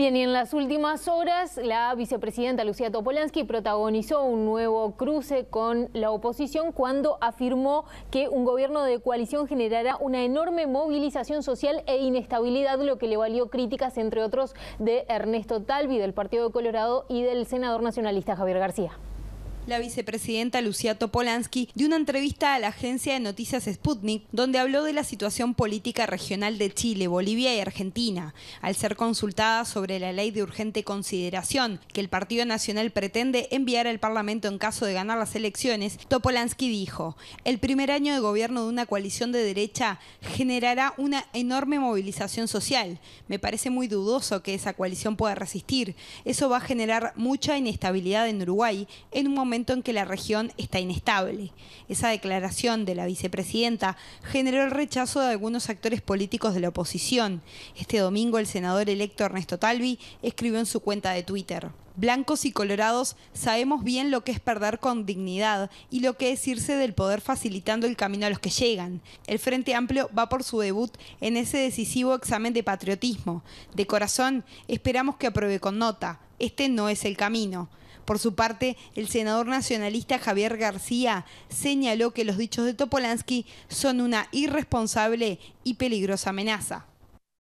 Bien, y en las últimas horas, la vicepresidenta Lucía Topolansky protagonizó un nuevo cruce con la oposición cuando afirmó que un gobierno de coalición generará una enorme movilización social e inestabilidad, lo que le valió críticas, entre otros, de Ernesto Talvi, del Partido de Colorado, y del senador nacionalista Javier García. La vicepresidenta Lucía Topolansky dio una entrevista a la agencia de noticias Sputnik, donde habló de la situación política regional de Chile, Bolivia y Argentina, al ser consultada sobre la ley de urgente consideración que el Partido Nacional pretende enviar al Parlamento en caso de ganar las elecciones. Topolansky dijo, el primer año de gobierno de una coalición de derecha generará una enorme movilización social. Me parece muy dudoso que esa coalición pueda resistir. Eso va a generar mucha inestabilidad en Uruguay en un momento en que la región está inestable. Esa declaración de la vicepresidenta generó el rechazo de algunos actores políticos de la oposición. Este domingo el senador electo Ernesto Talvi escribió en su cuenta de Twitter. Blancos y colorados sabemos bien lo que es perder con dignidad y lo que es irse del poder facilitando el camino a los que llegan. El Frente Amplio va por su debut en ese decisivo examen de patriotismo. De corazón, esperamos que apruebe con nota. Este no es el camino. Por su parte, el senador nacionalista Javier García señaló que los dichos de Topolansky son una irresponsable y peligrosa amenaza.